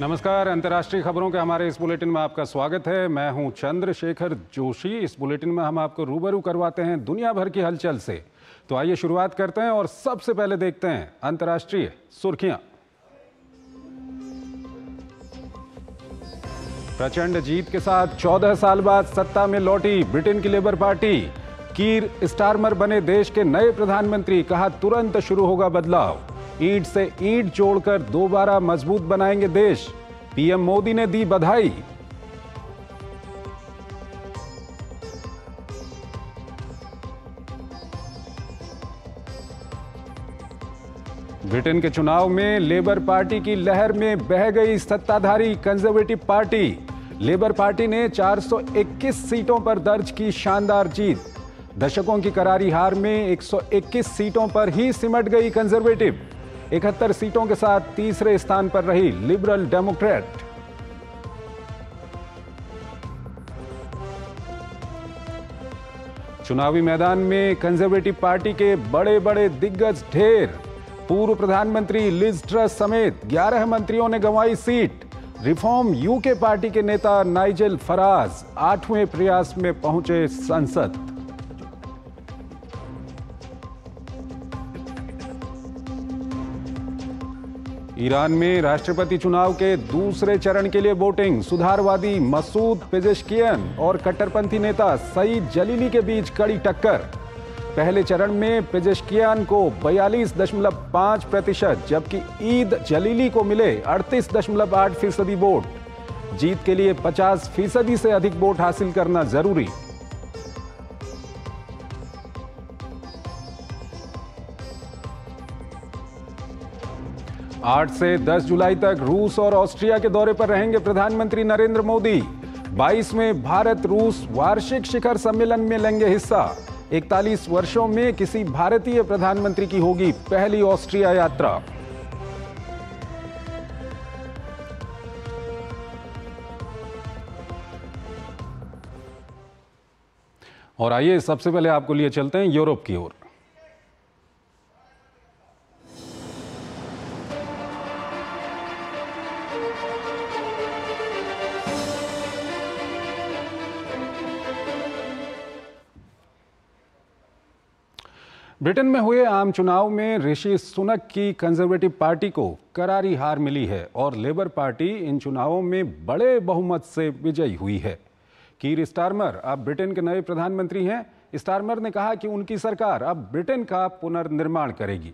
नमस्कार अंतर्राष्ट्रीय खबरों के हमारे इस बुलेटिन में आपका स्वागत है मैं हूं चंद्रशेखर जोशी इस बुलेटिन में हम आपको रूबरू करवाते हैं दुनिया भर की हलचल से तो आइए शुरुआत करते हैं और सबसे पहले देखते हैं अंतर्राष्ट्रीय सुर्खियां प्रचंड जीत के साथ 14 साल बाद सत्ता में लौटी ब्रिटेन की लेबर पार्टी कीर स्टारमर बने देश के नए प्रधानमंत्री कहा तुरंत शुरू होगा बदलाव ईट से ईट जोड़कर दोबारा मजबूत बनाएंगे देश पीएम मोदी ने दी बधाई ब्रिटेन के चुनाव में लेबर पार्टी की लहर में बह गई सत्ताधारी कंजर्वेटिव पार्टी लेबर पार्टी ने 421 सीटों पर दर्ज की शानदार जीत दशकों की करारी हार में 121 सीटों पर ही सिमट गई कंजर्वेटिव इकहत्तर सीटों के साथ तीसरे स्थान पर रही लिबरल डेमोक्रेट चुनावी मैदान में कंजर्वेटिव पार्टी के बड़े बड़े दिग्गज ढेर पूर्व प्रधानमंत्री लिज ट्रस समेत 11 मंत्रियों ने गंवाई सीट रिफॉर्म यूके पार्टी के नेता नाइजेल फराज आठवें प्रयास में पहुंचे संसद ईरान में राष्ट्रपति चुनाव के दूसरे चरण के लिए वोटिंग सुधारवादी मसूद पेजेशकियन और कट्टरपंथी नेता सईद जलीली के बीच कड़ी टक्कर पहले चरण में पेजेशकियान को 42.5 प्रतिशत जबकि ईद जलीली को मिले 38.8 फीसदी वोट जीत के लिए 50 फीसदी से अधिक वोट हासिल करना जरूरी 8 से 10 जुलाई तक रूस और ऑस्ट्रिया के दौरे पर रहेंगे प्रधानमंत्री नरेंद्र मोदी 22 में भारत रूस वार्षिक शिखर सम्मेलन में लेंगे हिस्सा 41 वर्षों में किसी भारतीय प्रधानमंत्री की होगी पहली ऑस्ट्रिया यात्रा और आइए सबसे पहले आपको लिए चलते हैं यूरोप की ओर ब्रिटेन में हुए आम चुनाव में ऋषि सुनक की कंजर्वेटिव पार्टी को करारी हार मिली है और लेबर पार्टी इन चुनावों में बड़े बहुमत से विजयी हुई है कीर स्टारमर अब ब्रिटेन के नए प्रधानमंत्री हैं स्टारमर ने कहा कि उनकी सरकार अब ब्रिटेन का पुनर्निर्माण करेगी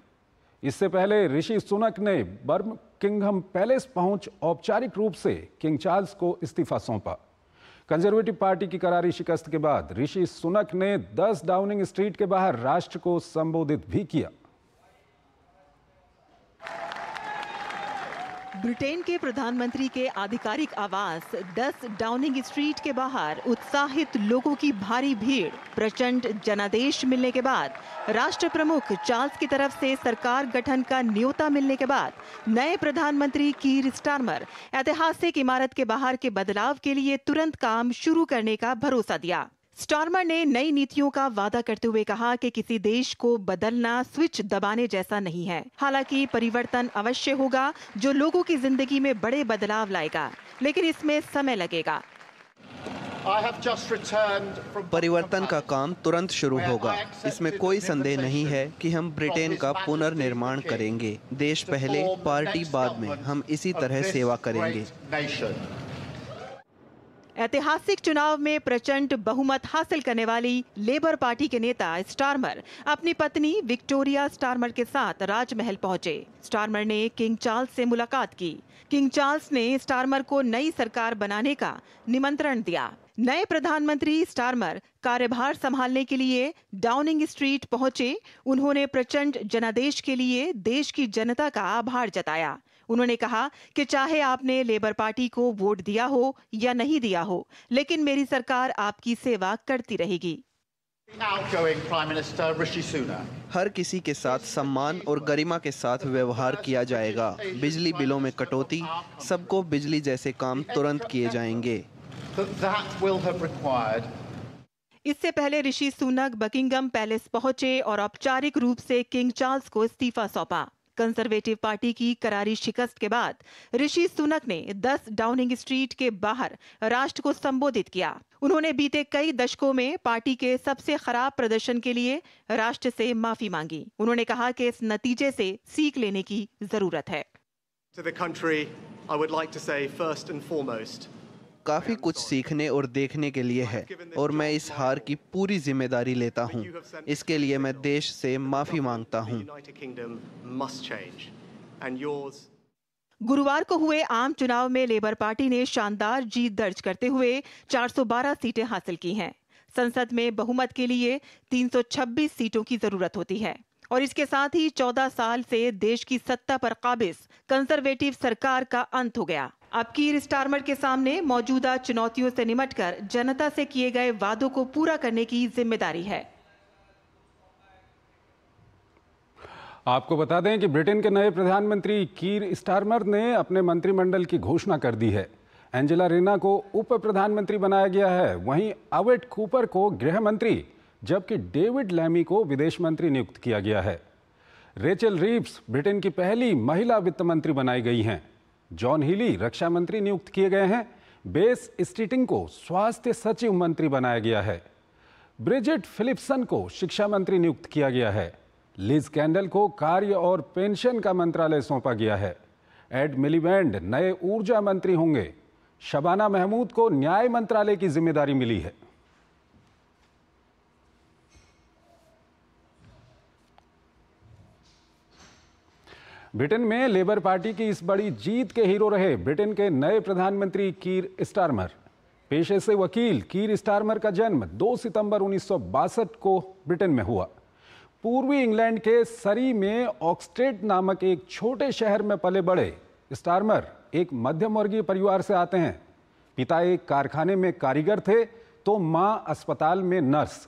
इससे पहले ऋषि सुनक ने बर्म किंगहम पैलेस पहुंच औपचारिक रूप से किंग चार्ल्स को इस्तीफा सौंपा कंजर्वेटिव पार्टी की करारी शिकस्त के बाद ऋषि सुनक ने 10 डाउनिंग स्ट्रीट के बाहर राष्ट्र को संबोधित भी किया ब्रिटेन के प्रधानमंत्री के आधिकारिक आवास 10 डाउनिंग स्ट्रीट के बाहर उत्साहित लोगों की भारी भीड़ प्रचंड जनादेश मिलने के बाद राष्ट्र प्रमुख चार्ल्स की तरफ से सरकार गठन का न्योता मिलने के बाद नए प्रधानमंत्री कीर स्टार्मर ऐतिहासिक इमारत के बाहर के बदलाव के लिए तुरंत काम शुरू करने का भरोसा दिया स्टार्मर ने नई नीतियों का वादा करते हुए कहा कि किसी देश को बदलना स्विच दबाने जैसा नहीं है हालांकि परिवर्तन अवश्य होगा जो लोगों की जिंदगी में बड़े बदलाव लाएगा लेकिन इसमें समय लगेगा परिवर्तन का काम तुरंत शुरू होगा इसमें कोई संदेह नहीं है कि हम ब्रिटेन का पुनर्निर्माण करेंगे देश पहले पार्टी बाद में हम इसी तरह सेवा करेंगे ऐतिहासिक चुनाव में प्रचंड बहुमत हासिल करने वाली लेबर पार्टी के नेता स्टारमर अपनी पत्नी विक्टोरिया स्टारमर के साथ राजमहल पहुंचे स्टारमर ने किंग चार्ल्स से मुलाकात की किंग चार्ल्स ने स्टारमर को नई सरकार बनाने का निमंत्रण दिया नए प्रधानमंत्री स्टारमर कार्यभार संभालने के लिए डाउनिंग स्ट्रीट पहुंचे उन्होंने प्रचंड जनादेश के लिए देश की जनता का आभार जताया उन्होंने कहा कि चाहे आपने लेबर पार्टी को वोट दिया हो या नहीं दिया हो लेकिन मेरी सरकार आपकी सेवा करती रहेगी हर किसी के साथ सम्मान और गरिमा के साथ व्यवहार किया जाएगा बिजली बिलों में कटौती सबको बिजली जैसे काम तुरंत किए जाएंगे इससे पहले ऋषि सुनक बकिंगम पैलेस पहुंचे और औपचारिक रूप से किंग चार्ल्स को इस्तीफा सौंपा कंजर्वेटिव पार्टी की करारी शिकस्त के बाद ऋषि सुनक ने 10 डाउनिंग स्ट्रीट के बाहर राष्ट्र को संबोधित किया उन्होंने बीते कई दशकों में पार्टी के सबसे खराब प्रदर्शन के लिए राष्ट्र से माफी मांगी उन्होंने कहा कि इस नतीजे से सीख लेने की जरूरत है To the country, I would like to say first and foremost काफ़ी कुछ सीखने और देखने के लिए है और मैं इस हार की पूरी जिम्मेदारी लेता हूँ इसके लिए मैं देश से माफ़ी मांगता हूं। गुरुवार को हुए आम चुनाव में लेबर पार्टी ने शानदार जीत दर्ज करते हुए 412 सीटें हासिल की हैं संसद में बहुमत के लिए 326 सीटों की जरूरत होती है और इसके साथ ही 14 साल से देश की सत्ता पर काबिज कंजर्वेटिव सरकार का अंत हो गया अब कीर स्टारमर के सामने मौजूदा चुनौतियों से निमटकर जनता से किए गए वादों को पूरा करने की जिम्मेदारी है आपको बता दें कि ब्रिटेन के नए प्रधानमंत्री कीर स्टारमर ने अपने मंत्रिमंडल की घोषणा कर दी है एंजेला रेना को उप प्रधानमंत्री बनाया गया है वहीं अवेट कूपर को गृह मंत्री जबकि डेविड लैमी को विदेश मंत्री नियुक्त किया गया है रेचल रीप्स ब्रिटेन की पहली महिला वित्त मंत्री बनाई गई हैं जॉन हिली रक्षा मंत्री नियुक्त किए गए हैं बेस स्टीटिंग को स्वास्थ्य सचिव मंत्री बनाया गया है ब्रिजिट फिलिप्सन को शिक्षा मंत्री नियुक्त किया गया है लिज कैंडल को कार्य और पेंशन का मंत्रालय सौंपा गया है एड मिलीबैंड नए ऊर्जा मंत्री होंगे शबाना महमूद को न्याय मंत्रालय की जिम्मेदारी मिली है ब्रिटेन में लेबर पार्टी की इस बड़ी जीत के हीरो रहे ब्रिटेन के नए प्रधानमंत्री कीर स्टारमर पेशे से वकील कीर स्टारमर का जन्म 2 सितंबर उन्नीस को ब्रिटेन में हुआ पूर्वी इंग्लैंड के सरी में ऑक्सटेड नामक एक छोटे शहर में पले बड़े स्टारमर एक मध्यम वर्गीय परिवार से आते हैं पिता एक कारखाने में कारीगर थे तो माँ अस्पताल में नर्स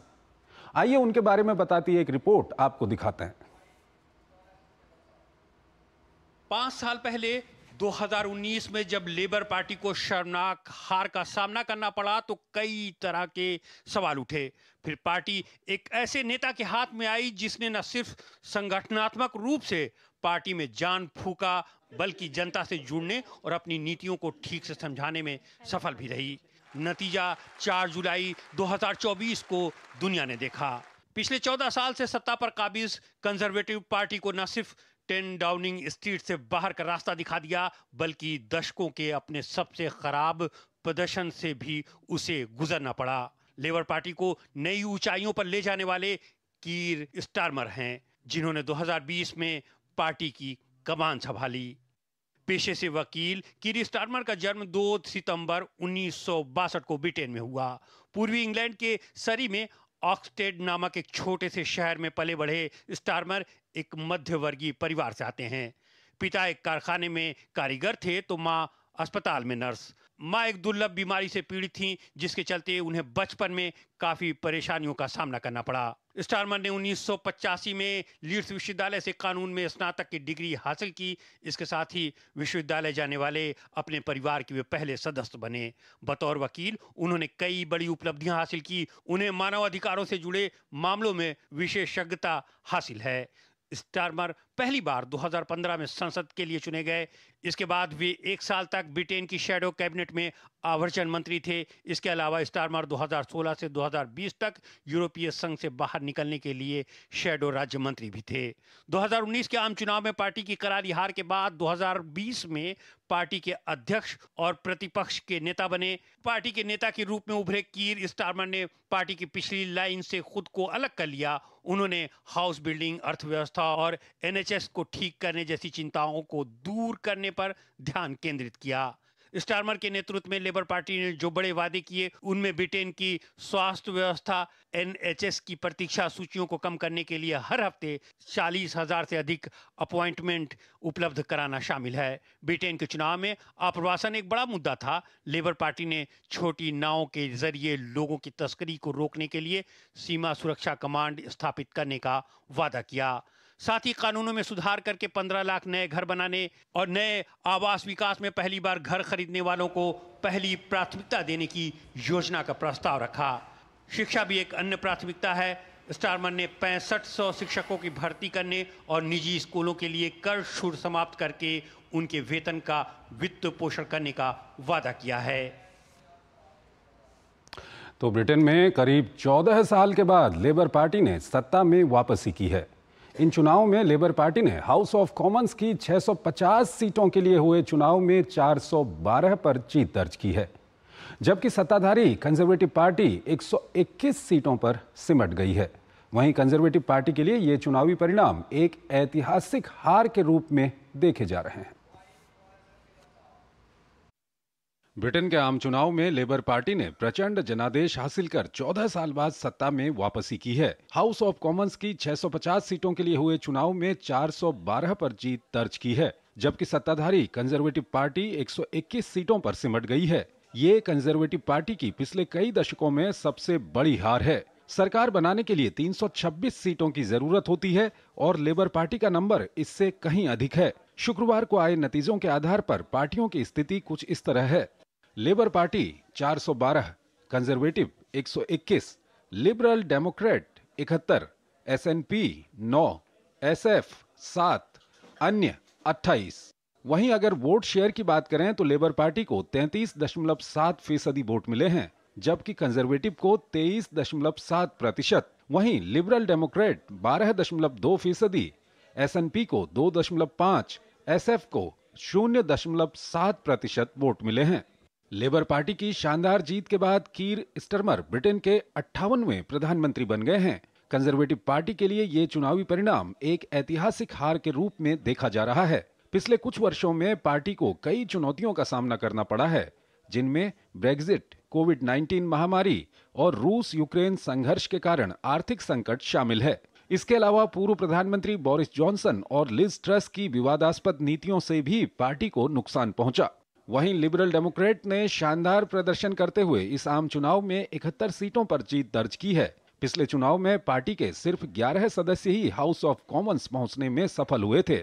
आइए उनके बारे में बताती एक रिपोर्ट आपको दिखाते हैं पांच साल पहले 2019 में जब लेबर पार्टी को शर्मनाक हार का सामना करना पड़ा तो कई तरह के सवाल उठे फिर पार्टी एक ऐसे नेता के हाथ में आई जिसने न सिर्फ संगठनात्मक रूप से पार्टी में जान फूका बल्कि जनता से जुड़ने और अपनी नीतियों को ठीक से समझाने में सफल भी रही नतीजा 4 जुलाई 2024 को दुनिया ने देखा पिछले 14 साल से सत्ता पर काबिज कंजर्वेटिव पार्टी को न सिर्फ टेन डाउनिंग स्ट्रीट से बाहर का रास्ता दिखा दिया बल्कि दशकों के अपने सबसे खराब प्रदर्शन से भी उसे गुजरना पड़ा लेबर पार्टी को नई ऊंचाइयों पर ले जाने वाले कीर स्टारमर हैं जिन्होंने 2020 में पार्टी की कमान संभाली पेशे से वकील कीर स्टारमर का जन्म 2 सितंबर उन्नीस को ब्रिटेन में हुआ पूर्वी इंग्लैंड के सरी में ऑक्सटेड नामक एक छोटे से शहर में पले बढ़े स्टारमर एक मध्यवर्गीय परिवार से आते हैं पिता एक कारखाने में कारीगर थे तो माँ अस्पताल में नर्स माँ एक दुर्लभ बीमारी से पीड़ित थीं जिसके चलते उन्हें बचपन में काफ़ी परेशानियों का सामना करना पड़ा स्टारमन ने उन्नीस में लीड्स विश्वविद्यालय से कानून में स्नातक की डिग्री हासिल की इसके साथ ही विश्वविद्यालय जाने वाले अपने परिवार के वे पहले सदस्य बने बतौर वकील उन्होंने कई बड़ी उपलब्धियां हासिल की उन्हें मानवाधिकारों से जुड़े मामलों में विशेषज्ञता हासिल है स्टारमर पहली बार 2015 में संसद के लिए चुने गए इसके बाद वे एक साल तक ब्रिटेन की शेडो कैबिनेट में आवर्जन मंत्री थे इसके अलावा स्टारमर 2016 से 2020 तक यूरोपीय संघ से बाहर निकलने के लिए शेडो राज्य मंत्री भी थे 2019 के आम चुनाव में पार्टी की करारी हार के बाद 2020 में पार्टी के अध्यक्ष और प्रतिपक्ष के नेता बने पार्टी के नेता के रूप में उभरे कीर स्टारमर ने पार्टी की पिछली लाइन से खुद को अलग कर लिया उन्होंने हाउस बिल्डिंग अर्थव्यवस्था और एनएचएस को ठीक करने जैसी चिंताओं को दूर करने पर ध्यान केंद्रित किया स्टारमर के नेतृत्व में लेबर पार्टी ने जो बड़े वादे किए उनमें ब्रिटेन की स्वास्थ्य व्यवस्था एनएचएस की प्रतीक्षा सूचियों को कम करने के लिए हर हफ्ते चालीस हजार से अधिक अपॉइंटमेंट उपलब्ध कराना शामिल है ब्रिटेन के चुनाव में आप्रवासन एक बड़ा मुद्दा था लेबर पार्टी ने छोटी नावों के जरिए लोगों की तस्करी को रोकने के लिए सीमा सुरक्षा कमांड स्थापित करने का वादा किया साथ ही कानूनों में सुधार करके 15 लाख नए घर बनाने और नए आवास विकास में पहली बार घर खरीदने वालों को पहली प्राथमिकता देने की योजना का प्रस्ताव रखा शिक्षा भी एक अन्य प्राथमिकता है स्टारमन ने पैंसठ सौ शिक्षकों की भर्ती करने और निजी स्कूलों के लिए कर छूट समाप्त करके उनके वेतन का वित्त पोषण करने का वादा किया है तो ब्रिटेन में करीब 14 साल के बाद लेबर पार्टी ने सत्ता में वापसी की है इन चुनाव में लेबर पार्टी ने हाउस ऑफ कॉमन्स की 650 सीटों के लिए हुए चुनाव में 412 पर जीत दर्ज की है जबकि सत्ताधारी कंजर्वेटिव पार्टी 121 सीटों पर सिमट गई है वहीं कंजर्वेटिव पार्टी के लिए ये चुनावी परिणाम एक ऐतिहासिक हार के रूप में देखे जा रहे हैं ब्रिटेन के आम चुनाव में लेबर पार्टी ने प्रचंड जनादेश हासिल कर 14 साल बाद सत्ता में वापसी की है हाउस ऑफ कॉमन्स की 650 सीटों के लिए हुए चुनाव में 412 पर जीत दर्ज की है जबकि सत्ताधारी कंजर्वेटिव पार्टी 121 सीटों पर सिमट गई है ये कंजर्वेटिव पार्टी की पिछले कई दशकों में सबसे बड़ी हार है सरकार बनाने के लिए 326 सीटों की जरूरत होती है और लेबर पार्टी का नंबर इससे कहीं अधिक है शुक्रवार को आए नतीजों के आधार पर पार्टियों की स्थिति कुछ इस तरह है Labour Party 412, Conservative 121, Liberal Democrat 71, SNP 9, SF 7, अन्य 28। वहीं अगर वोट शेयर की बात करें तो लेबर पार्टी को 33.7 फीसदी वोट मिले हैं जबकि कंजर्वेटिव को 23.7 प्रतिशत वहीं लिबरल डेमोक्रेट 12.2 फीसदी पी को 2.5 एसएफ को 0.7 प्रतिशत वोट मिले हैं लेबर पार्टी की शानदार जीत के बाद कीर स्टर्मर ब्रिटेन के अट्ठावनवे प्रधानमंत्री बन गए हैं कंजर्वेटिव पार्टी के लिए ये चुनावी परिणाम एक ऐतिहासिक हार के रूप में देखा जा रहा है पिछले कुछ वर्षों में पार्टी को कई चुनौतियों का सामना करना पड़ा है जिनमें ब्रेग्जिट कोविड 19 महामारी और रूस यूक्रेन संघर्ष के कारण आर्थिक संकट शामिल है इसके अलावा पूर्व प्रधानमंत्री बोरिस जॉनसन और लिज ट्रस की विवादास्पद नीतियों से भी पार्टी को नुकसान पहुंचा वहीं लिबरल डेमोक्रेट ने शानदार प्रदर्शन करते हुए इस आम चुनाव में इकहत्तर सीटों पर जीत दर्ज की है पिछले चुनाव में पार्टी के सिर्फ 11 सदस्य ही हाउस ऑफ कॉमन्स पहुंचने में सफल हुए थे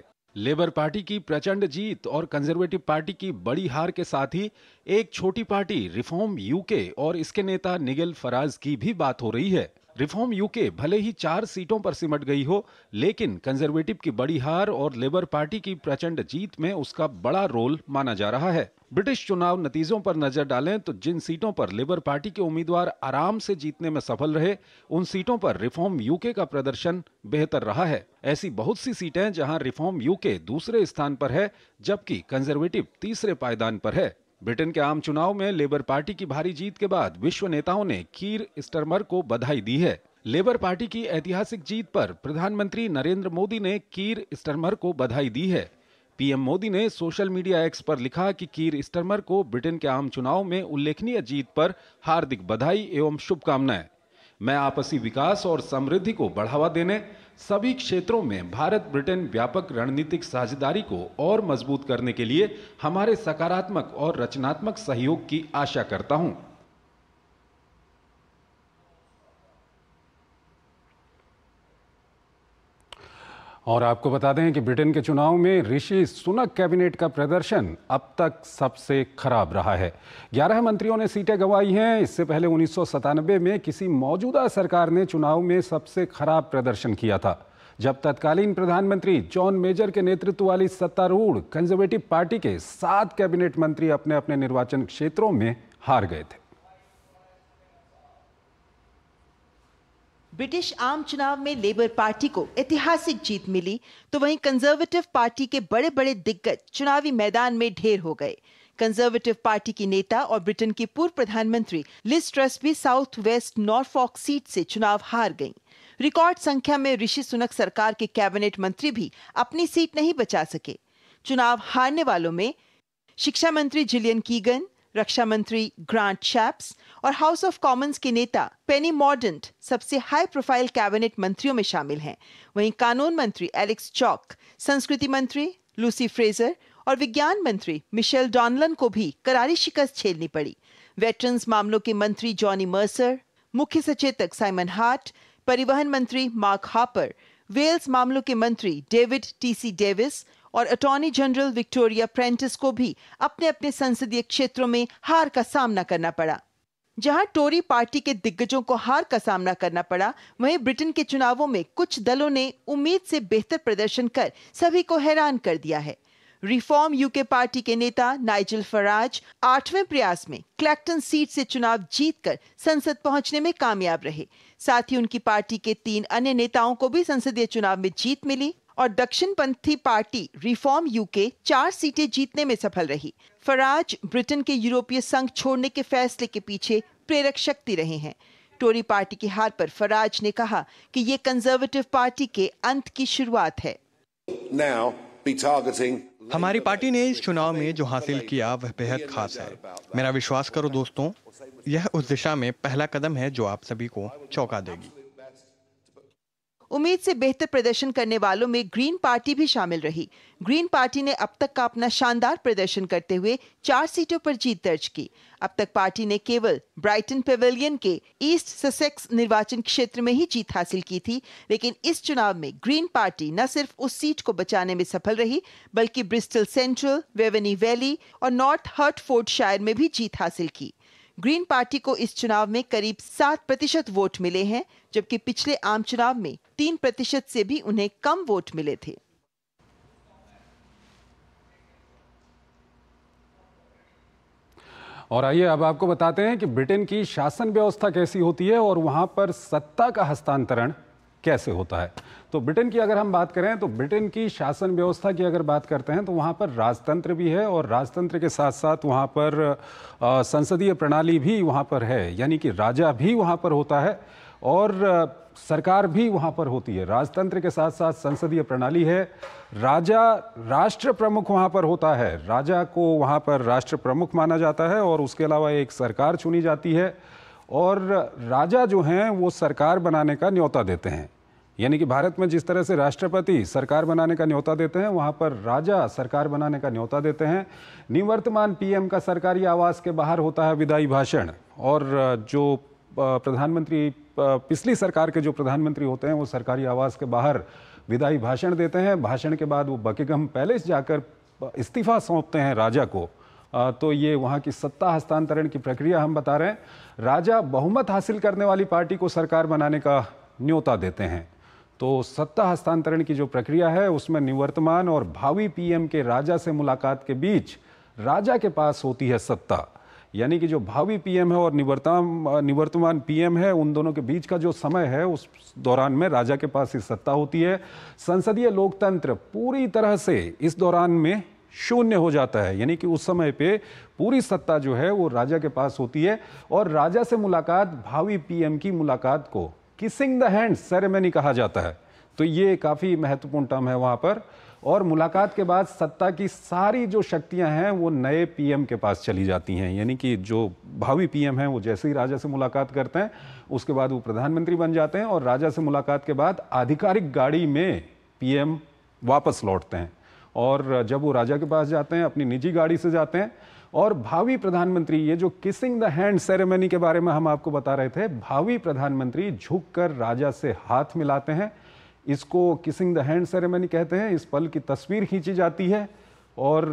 लेबर पार्टी की प्रचंड जीत और कंजर्वेटिव पार्टी की बड़ी हार के साथ ही एक छोटी पार्टी रिफॉर्म यूके और इसके नेता निगेल फराज की भी बात हो रही है रिफॉर्म यूके भले ही चार सीटों पर सिमट गई हो लेकिन कंजर्वेटिव की बड़ी हार और लेबर पार्टी की प्रचंड जीत में उसका बड़ा रोल माना जा रहा है ब्रिटिश चुनाव नतीजों पर नजर डालें तो जिन सीटों पर लेबर पार्टी के उम्मीदवार आराम से जीतने में सफल रहे उन सीटों पर रिफॉर्म यूके का प्रदर्शन बेहतर रहा है ऐसी बहुत सी सीटें जहां रिफॉर्म यूके दूसरे स्थान पर है जबकि कंजर्वेटिव तीसरे पायदान पर है ब्रिटेन के आम चुनाव में लेबर पार्टी की भारी जीत के बाद विश्व नेताओं ने कीर स्टर्मर को बधाई दी है लेबर पार्टी की ऐतिहासिक जीत पर प्रधानमंत्री नरेंद्र मोदी ने कीर स्टर्मर को बधाई दी है पीएम मोदी ने सोशल मीडिया एक्स पर लिखा कि कीर स्टर्मर को ब्रिटेन के आम चुनाव में उल्लेखनीय जीत पर हार्दिक बधाई एवं शुभकामनाएं मैं आपसी विकास और समृद्धि को बढ़ावा देने सभी क्षेत्रों में भारत ब्रिटेन व्यापक रणनीतिक साझेदारी को और मजबूत करने के लिए हमारे सकारात्मक और रचनात्मक सहयोग की आशा करता हूं और आपको बता दें कि ब्रिटेन के चुनाव में ऋषि सुनक कैबिनेट का प्रदर्शन अब तक सबसे खराब रहा है ग्यारह मंत्रियों ने सीटें गंवाई हैं इससे पहले उन्नीस में किसी मौजूदा सरकार ने चुनाव में सबसे खराब प्रदर्शन किया था जब तत्कालीन प्रधानमंत्री जॉन मेजर के नेतृत्व वाली सत्तारूढ़ कंजर्वेटिव पार्टी के सात कैबिनेट मंत्री अपने अपने निर्वाचन क्षेत्रों में हार गए थे ब्रिटिश आम चुनाव में लेबर पार्टी को ऐतिहासिक जीत मिली तो वहीं कंजर्वेटिव पार्टी के बड़े बड़े दिग्गज चुनावी मैदान में ढेर हो गए कंजर्वेटिव पार्टी की नेता और ब्रिटेन की पूर्व प्रधानमंत्री लिस ट्रस्ट भी साउथ वेस्ट नॉर्फॉक सीट से चुनाव हार गईं। रिकॉर्ड संख्या में ऋषि सुनक सरकार के कैबिनेट मंत्री भी अपनी सीट नहीं बचा सके चुनाव हारने वालों में शिक्षा मंत्री जिलियन कीगन रक्षा मंत्री ग्रांट चैप्स और हाउस ऑफ कॉमन्स के नेता पेनी मॉर्डेंट सबसे हाई प्रोफाइल कैबिनेट मंत्रियों में शामिल हैं वहीं कानून मंत्री एलेक्स चौक संस्कृति मंत्री लूसी फ्रेजर और विज्ञान मंत्री मिशेल डॉनलन को भी करारी शिकस्त झेलनी पड़ी वेटरन्स मामलों के मंत्री जॉनी मर्सर मुख्य सचेतक साइमन हार्ट परिवहन मंत्री मार्क हापर वेल्स मामलों के मंत्री डेविड टीसी डेविस और अटॉर्नी जनरल विक्टोरिया प्रेंटिस को भी अपने अपने संसदीय क्षेत्रों में हार का सामना करना पड़ा जहां टोरी पार्टी के दिग्गजों को हार का सामना करना पड़ा वहीं ब्रिटेन के चुनावों में कुछ दलों ने उम्मीद से बेहतर प्रदर्शन कर सभी को हैरान कर दिया है रिफॉर्म यूके पार्टी के नेता नाइजल फराज आठवें प्रयास में क्लैक्टन सीट से चुनाव जीतकर संसद पहुंचने में कामयाब रहे साथ ही उनकी पार्टी के तीन अन्य नेताओं को भी संसदीय चुनाव में जीत मिली और दक्षिणपंथी पार्टी रिफॉर्म यूके चार सीटें जीतने में सफल रही फराज ब्रिटेन के यूरोपीय संघ छोड़ने के फैसले के पीछे प्रेरक शक्ति रहे हैं टोरी पार्टी की हार पर फराज ने कहा कि ये कंजर्वेटिव पार्टी के अंत की शुरुआत है Now, हमारी पार्टी ने इस चुनाव में जो हासिल किया वह बेहद खास है मेरा विश्वास करो दोस्तों यह उस दिशा में पहला कदम है जो आप सभी को चौंका देगी उम्मीद से बेहतर प्रदर्शन करने वालों में ग्रीन पार्टी भी शामिल रही ग्रीन पार्टी ने अब तक का अपना शानदार प्रदर्शन करते हुए चार सीटों पर जीत दर्ज की अब तक पार्टी ने केवल ब्राइटन पेवेलियन के ईस्ट ससेक्स निर्वाचन क्षेत्र में ही जीत हासिल की थी लेकिन इस चुनाव में ग्रीन पार्टी न सिर्फ उस सीट को बचाने में सफल रही बल्कि ब्रिस्टल सेंट्रल वेवनी वैली और नॉर्थ शायर में भी जीत हासिल की ग्रीन पार्टी को इस चुनाव में करीब सात प्रतिशत वोट मिले हैं जबकि पिछले आम चुनाव में तीन प्रतिशत से भी उन्हें कम वोट मिले थे और आइए अब आपको बताते हैं कि ब्रिटेन की शासन व्यवस्था कैसी होती है और वहां पर सत्ता का हस्तांतरण कैसे होता है तो ब्रिटेन की अगर हम बात करें तो ब्रिटेन की शासन व्यवस्था की अगर बात करते हैं तो वहाँ पर राजतंत्र भी है और राजतंत्र के साथ साथ वहाँ पर संसदीय प्रणाली भी वहाँ पर है यानी कि राजा भी वहाँ पर होता है और सरकार भी वहाँ पर होती है राजतंत्र के साथ साथ संसदीय प्रणाली है राजा राष्ट्र प्रमुख वहाँ पर होता है राजा को वहाँ पर राष्ट्र प्रमुख माना जाता है और उसके अलावा एक सरकार चुनी जाती है और राजा जो हैं वो सरकार बनाने का न्योता देते हैं यानी कि भारत में जिस तरह से राष्ट्रपति सरकार बनाने का न्योता देते हैं वहां पर राजा सरकार बनाने का न्योता देते हैं निवर्तमान पीएम का सरकारी आवास के बाहर होता है विदाई भाषण और जो प्रधानमंत्री पिछली सरकार के जो प्रधानमंत्री होते हैं वो सरकारी आवास के बाहर विदाई भाषण देते हैं भाषण के बाद वो बकेगम पैलेस जाकर इस्तीफा सौंपते हैं राजा को तो ये वहाँ की सत्ता हस्तांतरण की प्रक्रिया हम बता रहे हैं राजा बहुमत हासिल करने वाली पार्टी को सरकार बनाने का न्योता देते हैं तो सत्ता हस्तांतरण की जो प्रक्रिया है उसमें निवर्तमान और भावी पीएम के राजा से मुलाकात के बीच राजा के पास होती है सत्ता यानी कि जो भावी पीएम है और निवर्तमान निवर्तमान पीएम है उन दोनों के बीच का जो समय है उस दौरान में राजा के पास ही सत्ता होती है संसदीय लोकतंत्र पूरी तरह से इस दौरान में शून्य हो जाता है यानी कि उस समय पे पूरी सत्ता जो है वो राजा के पास होती है और राजा से मुलाकात भावी पीएम की मुलाकात को किसिंग द हैंड सेरेमनी कहा जाता है तो ये काफ़ी महत्वपूर्ण टर्म है वहां पर और मुलाकात के बाद सत्ता की सारी जो शक्तियां हैं वो नए पीएम के पास चली जाती हैं यानी कि जो भावी पीएम हैं वो जैसे ही राजा से मुलाकात करते हैं उसके बाद वो प्रधानमंत्री बन जाते हैं और राजा से मुलाकात के बाद आधिकारिक गाड़ी में पीएम वापस लौटते हैं और जब वो राजा के पास जाते हैं अपनी निजी गाड़ी से जाते हैं और भावी प्रधानमंत्री ये जो किसिंग द हैंड सेरेमनी के बारे में हम आपको बता रहे थे भावी प्रधानमंत्री झुककर राजा से हाथ मिलाते हैं इसको किसिंग द हैंड सेरेमनी कहते हैं इस पल की तस्वीर खींची जाती है और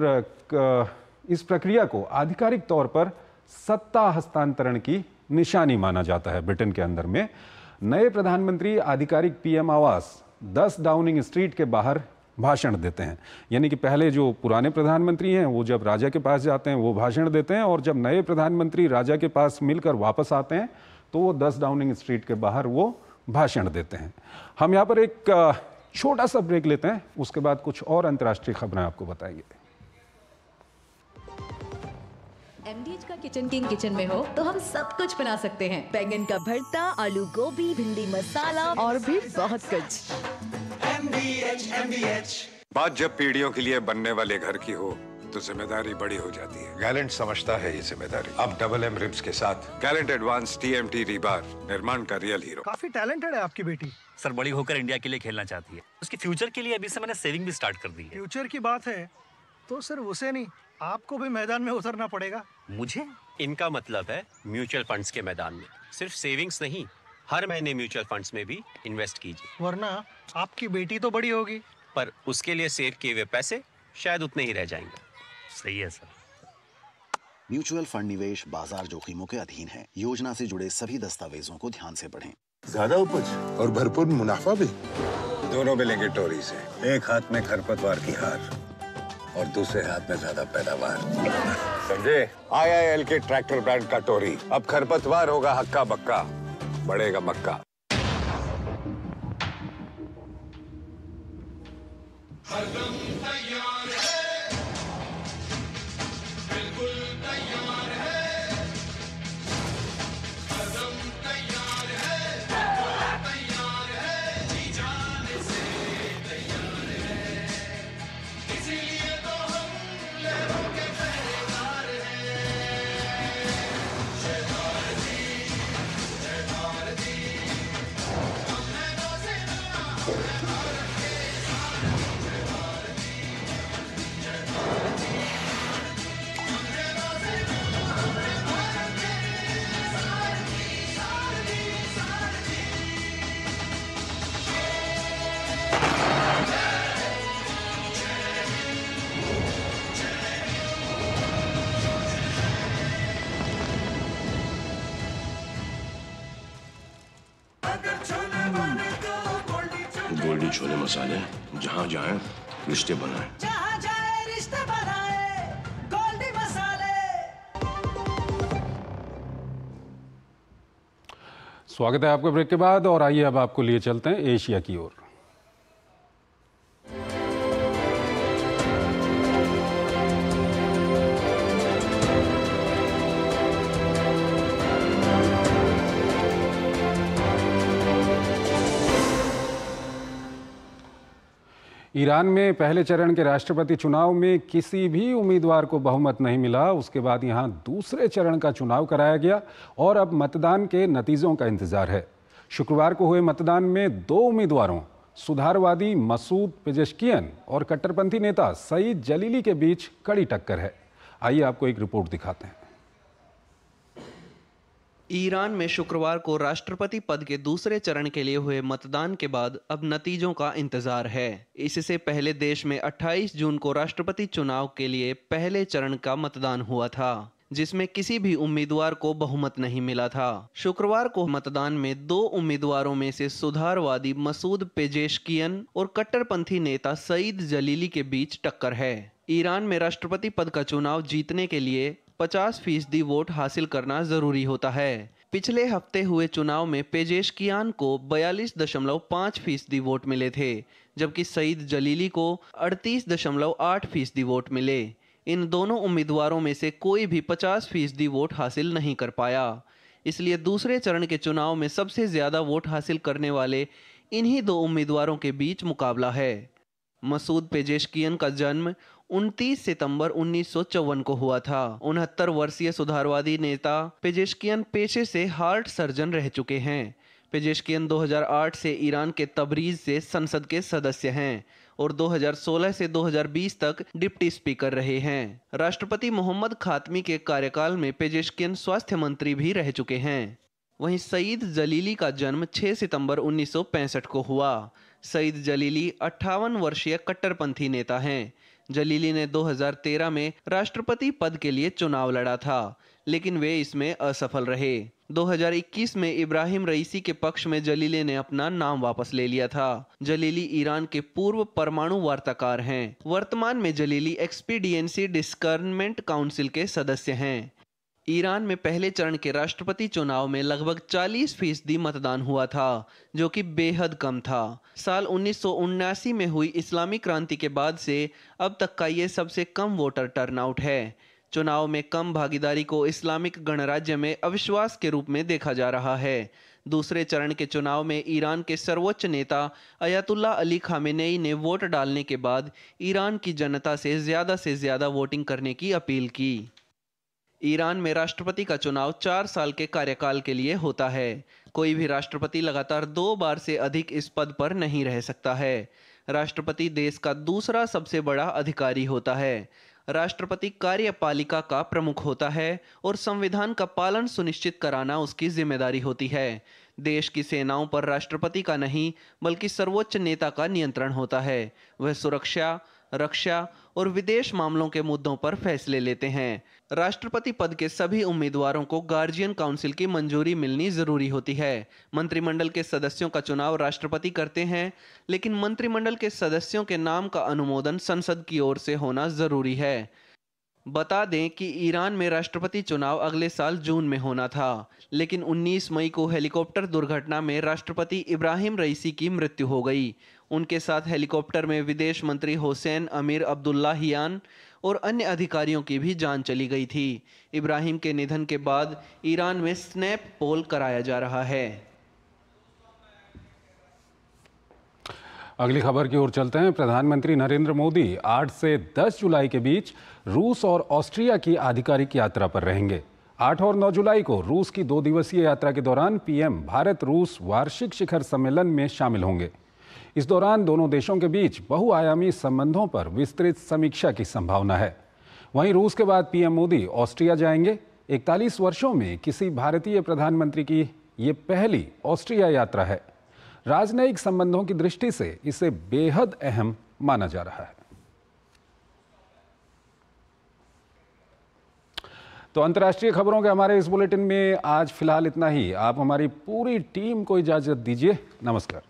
इस प्रक्रिया को आधिकारिक तौर पर सत्ता हस्तांतरण की निशानी माना जाता है ब्रिटेन के अंदर में नए प्रधानमंत्री आधिकारिक पीएम आवास 10 डाउनिंग स्ट्रीट के बाहर भाषण देते हैं यानी कि पहले जो पुराने प्रधानमंत्री हैं वो जब राजा के पास जाते हैं वो भाषण देते हैं और जब नए प्रधानमंत्री राजा के पास मिलकर वापस आते हैं तो वो दस डाउनिंग स्ट्रीट के बाहर वो भाषण देते हैं हम यहाँ पर एक छोटा सा ब्रेक लेते हैं उसके बाद कुछ और अंतर्राष्ट्रीय खबरें आपको बताएंगे एमडीएच का किचन किंग किचन में हो तो हम सब कुछ बना सकते हैं बैंगन का भरता आलू गोभी भिंडी मसाला और भी बहुत कुछ बात जब पीढ़ियों के लिए बनने वाले घर की हो तो जिम्मेदारी बड़ी हो जाती है गैलेंट समझता है ये जिम्मेदारी अब डबल एम रिम्स के साथ गैलेंट एडवांस टी रिबार निर्माण का रियल हीरो काफी टैलेंटेड है आपकी बेटी सर बड़ी होकर इंडिया के लिए खेलना चाहती है उसके फ्यूचर के लिए अभी से मैंने सेविंग भी स्टार्ट कर दी है फ्यूचर की बात है तो सर उसे नहीं आपको भी मैदान में उतरना पड़ेगा मुझे इनका मतलब है म्यूचुअल फंड्स के मैदान में सिर्फ सेविंग्स नहीं हर महीने म्यूचुअल फंड्स में भी इन्वेस्ट कीजिए वरना आपकी बेटी तो बड़ी होगी पर उसके लिए सेव किए हुए पैसे शायद उतने ही रह जाएंगे सही है सर म्यूचुअल फंड निवेश बाजार जोखिमों के अधीन है योजना से जुड़े सभी दस्तावेजों को ध्यान से पढ़ें ज्यादा उपज और भरपूर मुनाफा भी दोनों मिलेंगे टोरी से एक हाथ में खरपतवार की हार और दूसरे हाथ में ज्यादा पैदावार समझे एल के ट्रैक्टर ब्रांड का टोरी अब खरपतवार होगा हक्का बक्का बढ़ेगा मक्का मसाले जहाँ जाए रिश्ते बनाए जहाँ जाए रिश्ते बनाए गोल्डी मसाले स्वागत है आपको ब्रेक के बाद और आइए अब आपको लिए चलते हैं एशिया की ओर ईरान में पहले चरण के राष्ट्रपति चुनाव में किसी भी उम्मीदवार को बहुमत नहीं मिला उसके बाद यहां दूसरे चरण का चुनाव कराया गया और अब मतदान के नतीजों का इंतजार है शुक्रवार को हुए मतदान में दो उम्मीदवारों सुधारवादी मसूद पेजेशकियन और कट्टरपंथी नेता सईद जलीली के बीच कड़ी टक्कर है आइए आपको एक रिपोर्ट दिखाते हैं ईरान में शुक्रवार को राष्ट्रपति पद के दूसरे चरण के लिए हुए मतदान के बाद अब नतीजों का इंतजार है इससे पहले देश में 28 जून को राष्ट्रपति चुनाव के लिए पहले चरण का मतदान हुआ था जिसमें किसी भी उम्मीदवार को बहुमत नहीं मिला था शुक्रवार को मतदान में दो उम्मीदवारों में से सुधारवादी मसूद पेजेशकियन और कट्टरपंथी नेता सईद जलीली के बीच टक्कर है ईरान में राष्ट्रपति पद का चुनाव जीतने के लिए पचास फीसदी वोट हासिल करना जरूरी होता है पिछले हफ्ते हुए चुनाव में पेजेश कियान को पाँच फीसदी वोट मिले थे जबकि सईद जलीली को अड़तीस दशमलव आठ फीसदी वोट मिले इन दोनों उम्मीदवारों में से कोई भी पचास फीसदी वोट हासिल नहीं कर पाया इसलिए दूसरे चरण के चुनाव में सबसे ज़्यादा वोट हासिल करने वाले इन्हीं दो उम्मीदवारों के बीच मुकाबला है मसूद पेजेशकियन का जन्म 29 सितंबर उन्नीस को हुआ था उनहत्तर वर्षीय सुधारवादी नेता पेजेशकियन पेशे से हार्ट सर्जन रह चुके हैं पेजेशकियन 2008 से ईरान के तबरीज से संसद के सदस्य हैं और 2016 से 2020 तक डिप्टी स्पीकर रहे हैं राष्ट्रपति मोहम्मद खातमी के कार्यकाल में पेजेशकियन स्वास्थ्य मंत्री भी रह चुके हैं वहीं सईद जलीली का जन्म 6 सितंबर 1965 को हुआ सईद जलीली अट्ठावन वर्षीय कट्टरपंथी नेता हैं जलीली ने 2013 में राष्ट्रपति पद के लिए चुनाव लड़ा था लेकिन वे इसमें असफल रहे 2021 में इब्राहिम रईसी के पक्ष में जलीले ने अपना नाम वापस ले लिया था जलीली ईरान के पूर्व परमाणु वार्ताकार हैं वर्तमान में जलीली एक्सपीडीएनसी डिस्कर्नमेंट काउंसिल के सदस्य हैं ईरान में पहले चरण के राष्ट्रपति चुनाव में लगभग 40 फीसदी मतदान हुआ था जो कि बेहद कम था साल उन्नीस में हुई इस्लामी क्रांति के बाद से अब तक का ये सबसे कम वोटर टर्नआउट है चुनाव में कम भागीदारी को इस्लामिक गणराज्य में अविश्वास के रूप में देखा जा रहा है दूसरे चरण के चुनाव में ईरान के सर्वोच्च नेता अयातुल्ला अली खामेनेई ने वोट डालने के बाद ईरान की जनता से ज़्यादा से ज़्यादा वोटिंग करने की अपील की ईरान में राष्ट्रपति का चुनाव चार साल के कार्यकाल के लिए होता है कोई भी राष्ट्रपति लगातार दो बार से अधिक इस पद पर नहीं रह सकता है राष्ट्रपति देश का दूसरा सबसे बड़ा अधिकारी होता है राष्ट्रपति कार्यपालिका का प्रमुख होता है और संविधान का पालन सुनिश्चित कराना उसकी जिम्मेदारी होती है देश की सेनाओं पर राष्ट्रपति का नहीं बल्कि सर्वोच्च नेता का नियंत्रण होता है वह सुरक्षा रक्षा और विदेश मामलों के मुद्दों पर फैसले लेते हैं राष्ट्रपति पद के सभी उम्मीदवारों को गार्जियन काउंसिल की मंजूरी मिलनी जरूरी होती है मंत्रिमंडल के सदस्यों का चुनाव राष्ट्रपति करते हैं लेकिन मंत्रिमंडल के सदस्यों के नाम का अनुमोदन संसद की ओर से होना जरूरी है बता दें कि ईरान में राष्ट्रपति चुनाव अगले साल जून में होना था लेकिन 19 मई को हेलीकॉप्टर दुर्घटना में राष्ट्रपति इब्राहिम रईसी की मृत्यु हो गई उनके साथ हेलीकॉप्टर में विदेश मंत्री हुसैन अमीर अब्दुल्ला हियान और अन्य अधिकारियों की भी जान चली गई थी इब्राहिम के निधन के बाद ईरान में स्नैप पोल कराया जा रहा है अगली खबर की ओर चलते हैं प्रधानमंत्री नरेंद्र मोदी 8 से 10 जुलाई के बीच रूस और ऑस्ट्रिया की आधिकारिक यात्रा पर रहेंगे 8 और 9 जुलाई को रूस की दो दिवसीय यात्रा के दौरान पीएम भारत रूस वार्षिक शिखर सम्मेलन में शामिल होंगे इस दौरान दोनों देशों के बीच बहुआयामी संबंधों पर विस्तृत समीक्षा की संभावना है वहीं रूस के बाद पीएम मोदी ऑस्ट्रिया जाएंगे 41 वर्षों में किसी भारतीय प्रधानमंत्री की ये पहली ऑस्ट्रिया यात्रा है राजनयिक संबंधों की दृष्टि से इसे बेहद अहम माना जा रहा है तो अंतर्राष्ट्रीय खबरों के हमारे इस बुलेटिन में आज फिलहाल इतना ही आप हमारी पूरी टीम को इजाजत दीजिए नमस्कार